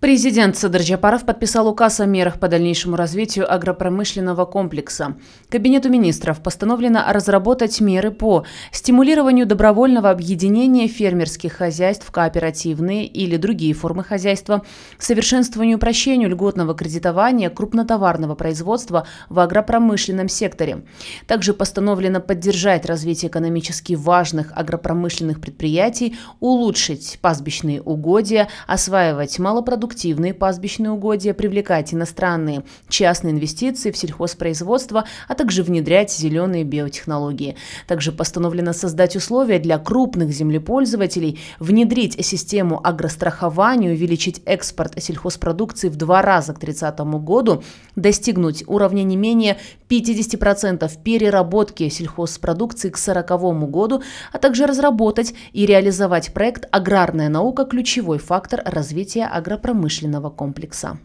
Президент Садыр Джапаров подписал указ о мерах по дальнейшему развитию агропромышленного комплекса. Кабинету министров постановлено разработать меры по стимулированию добровольного объединения фермерских хозяйств, кооперативные или другие формы хозяйства, совершенствованию и упрощению льготного кредитования крупнотоварного производства в агропромышленном секторе. Также постановлено поддержать развитие экономически важных агропромышленных предприятий, улучшить пастбищные угодья, осваивать малопродуктивные продуктивные пастбищные угодья, привлекать иностранные частные инвестиции в сельхозпроизводство, а также внедрять зеленые биотехнологии. Также постановлено создать условия для крупных землепользователей, внедрить систему агрострахования, увеличить экспорт сельхозпродукции в два раза к 2030 году, достигнуть уровня не менее 50% переработки сельхозпродукции к 2040 году, а также разработать и реализовать проект «Аграрная наука. Ключевой фактор развития агропромышленности» промышленного комплекса.